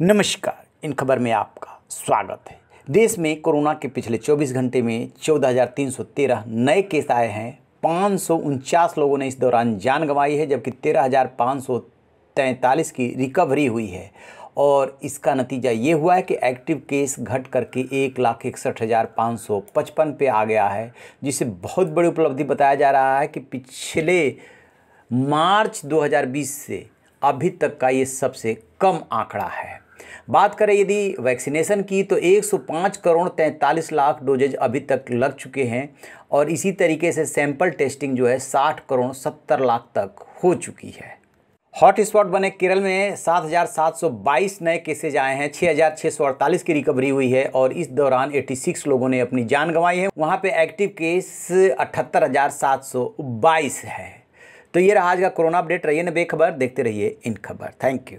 नमस्कार इन खबर में आपका स्वागत है देश में कोरोना के पिछले 24 घंटे में 14,313 नए केस आए हैं पाँच लोगों ने इस दौरान जान गंवाई है जबकि तेरह की रिकवरी हुई है और इसका नतीजा ये हुआ है कि एक्टिव केस घट करके एक लाख इकसठ हज़ार पाँच सौ पचपन पे आ गया है जिसे बहुत बड़ी उपलब्धि बताया जा रहा है कि पिछले मार्च 2020 से अभी तक का ये सबसे कम आंकड़ा है बात करें यदि वैक्सीनेशन की तो 105 करोड़ तैंतालीस लाख डोजेज अभी तक लग चुके हैं और इसी तरीके से सैंपल टेस्टिंग जो है 60 करोड़ 70 लाख तक हो चुकी है हॉटस्पॉट बने केरल में 7,722 नए केसेज आए हैं 6,648 की रिकवरी हुई है और इस दौरान 86 लोगों ने अपनी जान गंवाई है वहाँ पे एक्टिव केस अठहत्तर है तो ये रहा आज का कोरोना अपडेट रहिए ना बेखबर देखते रहिए इन खबर थैंक यू